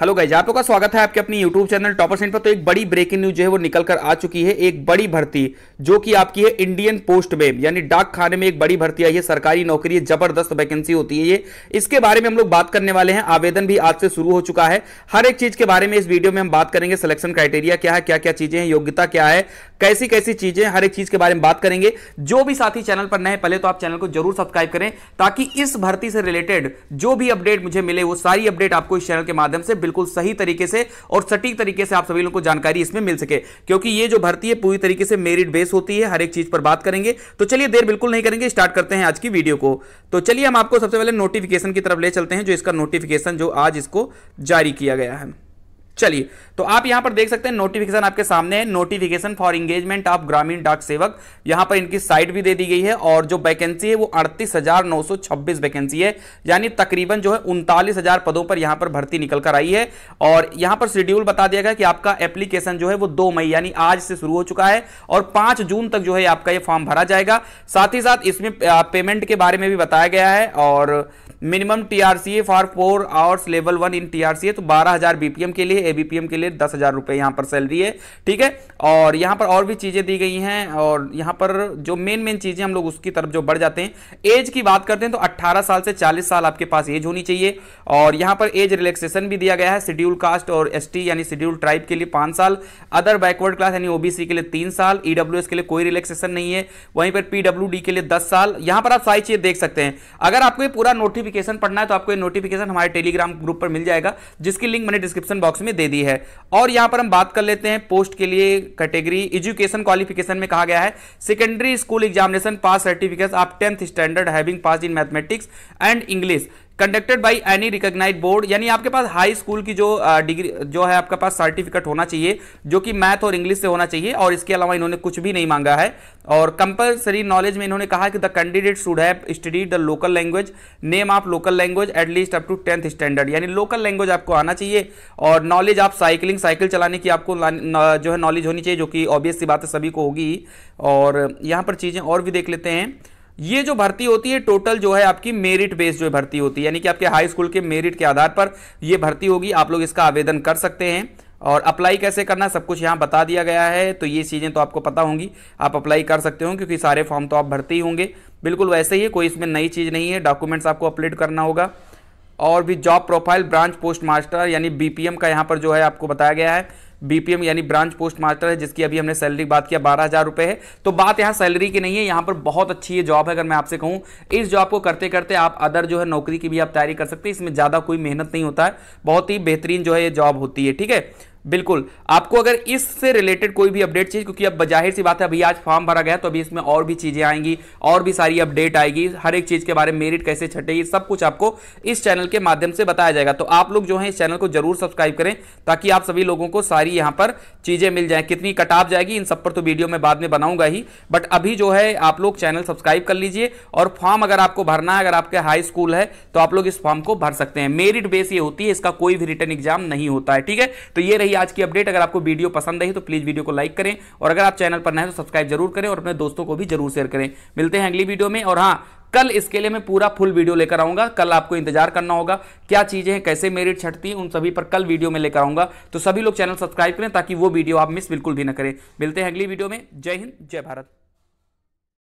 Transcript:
hello guys आप लोग का स्वागत है आपके अपनी यूट्यूब चैनल टॉपर सेंट पर तो एक बड़ी ब्रेकिंग न्यूज जो है वो निकल कर आ चुकी है एक बड़ी भर्ती जो कि आपकी है इंडियन पोस्ट में यानी डाक खाने में एक बड़ी भर्ती आई है सरकारी नौकरी है जबरदस्त वैकेंसी होती है ये इसके बारे में हम लोग बात करने वाले हैं आवेदन भी आज से शुरू हो चुका है हर एक चीज के बारे में इस वीडियो में हम बात करेंगे सिलेक्शन क्राइटेरिया क्या है क्या क्या चीजें हैं योग्यता क्या है कैसी कैसी चीजें हर एक चीज के बारे में बात करेंगे जो भी साथी चैनल पर नए पहले तो आप चैनल को जरूर सब्सक्राइब करें ताकि इस भर्ती से रिलेटेड जो भी अपडेट मुझे मिले वो सारी अपडेट आपको इस चैनल के माध्यम से बिल्कुल सही तरीके से और सटीक तरीके से आप सभी लोगों को जानकारी इसमें मिल सके क्योंकि ये जो भर्ती है पूरी तरीके से मेरिट बेस होती है हर एक चीज पर बात करेंगे तो चलिए देर बिल्कुल नहीं करेंगे स्टार्ट करते हैं आज की वीडियो को तो चलिए हम आपको सबसे पहले नोटिफिकेशन की तरफ ले चलते हैं जो इसका नोटिफिकेशन जो आज इसको जारी किया गया है चलिए तो आप यहां पर देख सकते हैं नोटिफिकेशन आपके सामने है नोटिफिकेशन फॉर एंगेजमेंट ऑफ ग्रामीण डाक सेवक यहां पर इनकी साइट भी दे दी गई है और जो वैकेंसी है वो अड़तीस वैकेंसी है यानी तकरीबन जो है उनतालीस पदों पर यहां पर भर्ती निकल कर आई है और यहां पर शेड्यूल बता दिया गया कि आपका एप्लीकेशन जो है वो दो मई यानी आज से शुरू हो चुका है और पांच जून तक जो है आपका ये फॉर्म भरा जाएगा साथ ही साथ इसमें पेमेंट के बारे में भी बताया गया है और minimum TRCA for four hours level one in TRCA तो बारह बीपीएम के लिए एबीपीएम के लिए दस हज़ार रुपए यहां पर सैलरी है ठीक है और यहां पर और भी चीज़ें दी गई हैं और यहां पर जो मेन मेन चीज़ें हम लोग उसकी तरफ जो बढ़ जाते हैं एज की बात करते हैं तो अट्ठारह साल से चालीस साल आपके पास एज होनी चाहिए और यहां पर एज रिलैक्सेशन भी दिया गया है शेड्यूल कास्ट और एस यानी शेड्यूल ट्राइब के लिए पांच साल अदर बैकवर्ड क्लास यानी ओबीसी के लिए तीन साल ई e के लिए कोई रिलैक्सेशन नहीं है वहीं पर पी के लिए दस साल यहां पर आप सारी चीज़ देख सकते हैं अगर आपको ये पूरा नोटिफिकेशन पढ़ना है तो आपको ये नोटिफिकेशन हमारे टेलीग्राम ग्रुप पर मिल जाएगा जिसकी लिंक मैंने डिस्क्रिप्शन बॉक्स में दे दी है और यहां पर हम बात कर लेते हैं पोस्ट के लिए कैटेगरी एजुकेशन क्वालिफिकेशन में कहा गया है secondary school examination pass certificate आप tenth standard having pass in mathematics and English conducted by any recognise board यानी आपके पास हाई स्कूल की जो डिग्री जो है आपके पास सर्टिफिकेट होना चाहिए जो कि मैथ और इंग्लिश से होना चाहिए और इसके अलावा इन्होंने कुछ भी नहीं मांगा है और कंपल्सरी नॉलेज में इन्होंने कहा कि the candidate should have study the local language name of local language at least up to tenth standard यानी लोकल लैंग्वेज आपको आना चाहिए और नॉलेज आप साइकिलिंग साइकिल चलाने की आपको जो है नॉलेज होनी चाहिए जो कि ऑब्वियस सी बात है सभी को होगी और यहाँ पर चीज़ें और भी देख लेते हैं ये जो भर्ती होती है टोटल जो है आपकी मेरिट बेस्ड जो भर्ती होती है यानी कि आपके हाई स्कूल के मेरिट के आधार पर ये भर्ती होगी आप लोग इसका आवेदन कर सकते हैं और अप्लाई कैसे करना सब कुछ यहाँ बता दिया गया है तो ये चीज़ें तो आपको पता होंगी आप अप्लाई कर सकते हो क्योंकि सारे फॉर्म तो आप भरते ही होंगे बिल्कुल वैसे ही कोई इसमें नई चीज़ नहीं है डॉक्यूमेंट्स आपको अपलोड करना होगा और भी job profile branch post master यानी बीपीएम का यहाँ पर जो है आपको बताया गया है बीपीएम यानी ब्रांच पोस्ट मास्टर है जिसकी अभी हमने सैलरी बात किया बारह हज़ार रुपये है तो बात यहाँ सैलरी की नहीं है यहां पर बहुत अच्छी ये जॉब है अगर मैं आपसे कहूं इस जॉब को करते करते आप अदर जो है नौकरी की भी आप तैयारी कर सकते हैं इसमें ज़्यादा कोई मेहनत नहीं होता है बहुत ही बेहतरीन जो है ये जॉब होती है ठीक है बिल्कुल आपको अगर इससे रिलेटेड कोई भी अपडेट चाहिए क्योंकि अब जाहिर सी बात है अभी आज फॉर्म भरा गया तो अभी इसमें और भी चीज़ें आएंगी और भी सारी अपडेट आएगी हर एक चीज़ के बारे में मेरिट कैसे छटेगी सब कुछ आपको इस चैनल के माध्यम से बताया जाएगा तो आप लोग जो है इस चैनल को जरूर सब्सक्राइब करें ताकि आप सभी लोगों को सारी यहां पर चीज़ें मिल जाए कितनी कटाप जाएगी इन सब पर तो वीडियो में बाद में बनाऊंगा ही बट अभी जो है आप लोग चैनल सब्सक्राइब कर लीजिए और फॉर्म अगर आपको भरना है अगर आपके हाई स्कूल है तो आप लोग इस फॉर्म को भर सकते हैं मेरिट बेस ये होती है इसका कोई भी रिटर्न एग्जाम नहीं होता है ठीक है तो ये रही आज की अपडेट अगर आपको वीडियो पसंद आई तो प्लीज़ वीडियो को लाइक करें और अगर आप चैनल पर नए तो सब्सक्राइब जरूर करें और अपने दोस्तों को भी जरूर शेयर करें मिलते हैं अगली वीडियो में और हाँ कल इसके लिए मैं पूरा फुल वीडियो लेकर आऊंगा कल आपको इंतजार करना होगा क्या चीजें हैं कैसे मेरिट छटती हैं उन सभी पर कल वीडियो में लेकर आऊंगा तो सभी लोग चैनल सब्सक्राइब करें ताकि वो वीडियो आप मिस बिल्कुल भी ना करें मिलते हैं अगली वीडियो में जय हिंद जय भारत